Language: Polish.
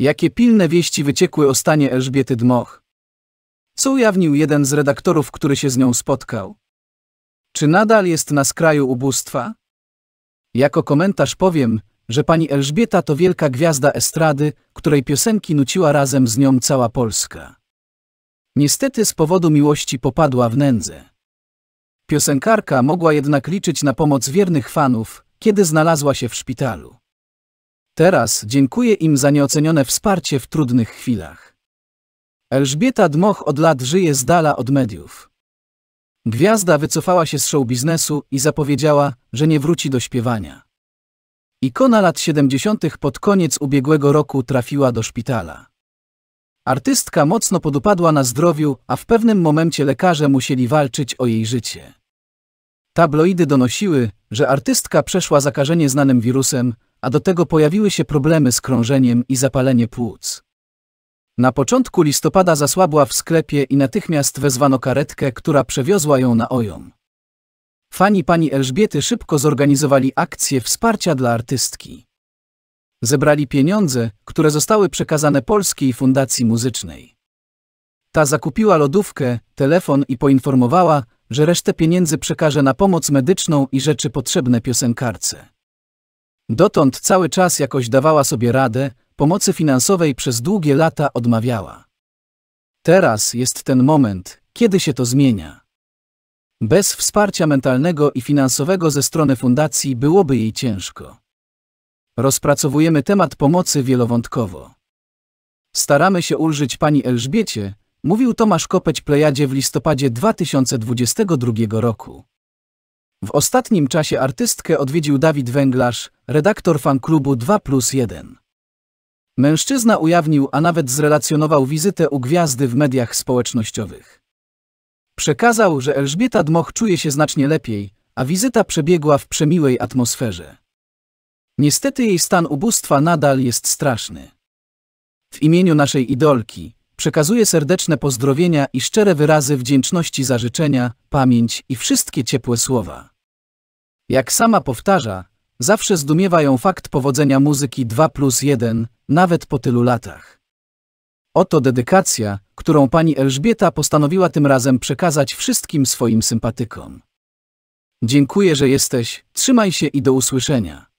Jakie pilne wieści wyciekły o stanie Elżbiety Dmoch? Co ujawnił jeden z redaktorów, który się z nią spotkał? Czy nadal jest na skraju ubóstwa? Jako komentarz powiem, że pani Elżbieta to wielka gwiazda estrady, której piosenki nuciła razem z nią cała Polska. Niestety z powodu miłości popadła w nędzę. Piosenkarka mogła jednak liczyć na pomoc wiernych fanów, kiedy znalazła się w szpitalu. Teraz dziękuję im za nieocenione wsparcie w trudnych chwilach. Elżbieta Dmoch od lat żyje z dala od mediów. Gwiazda wycofała się z show biznesu i zapowiedziała, że nie wróci do śpiewania. Ikona lat 70. pod koniec ubiegłego roku trafiła do szpitala. Artystka mocno podupadła na zdrowiu, a w pewnym momencie lekarze musieli walczyć o jej życie. Tabloidy donosiły, że artystka przeszła zakażenie znanym wirusem, a do tego pojawiły się problemy z krążeniem i zapalenie płuc. Na początku listopada zasłabła w sklepie i natychmiast wezwano karetkę, która przewiozła ją na Ojom. Fani pani Elżbiety szybko zorganizowali akcję wsparcia dla artystki. Zebrali pieniądze, które zostały przekazane Polskiej Fundacji Muzycznej. Ta zakupiła lodówkę, telefon i poinformowała, że resztę pieniędzy przekaże na pomoc medyczną i rzeczy potrzebne piosenkarce. Dotąd cały czas jakoś dawała sobie radę, pomocy finansowej przez długie lata odmawiała. Teraz jest ten moment, kiedy się to zmienia. Bez wsparcia mentalnego i finansowego ze strony fundacji byłoby jej ciężko. Rozpracowujemy temat pomocy wielowątkowo. Staramy się ulżyć pani Elżbiecie, mówił Tomasz Kopeć Plejadzie w listopadzie 2022 roku. W ostatnim czasie artystkę odwiedził Dawid Węglarz, redaktor fanklubu 2 plus 1. Mężczyzna ujawnił, a nawet zrelacjonował wizytę u gwiazdy w mediach społecznościowych. Przekazał, że Elżbieta Dmoch czuje się znacznie lepiej, a wizyta przebiegła w przemiłej atmosferze. Niestety jej stan ubóstwa nadal jest straszny. W imieniu naszej idolki, Przekazuję serdeczne pozdrowienia i szczere wyrazy wdzięczności za życzenia, pamięć i wszystkie ciepłe słowa. Jak sama powtarza, zawsze zdumiewa ją fakt powodzenia muzyki 2 plus 1, nawet po tylu latach. Oto dedykacja, którą pani Elżbieta postanowiła tym razem przekazać wszystkim swoim sympatykom. Dziękuję, że jesteś, trzymaj się i do usłyszenia.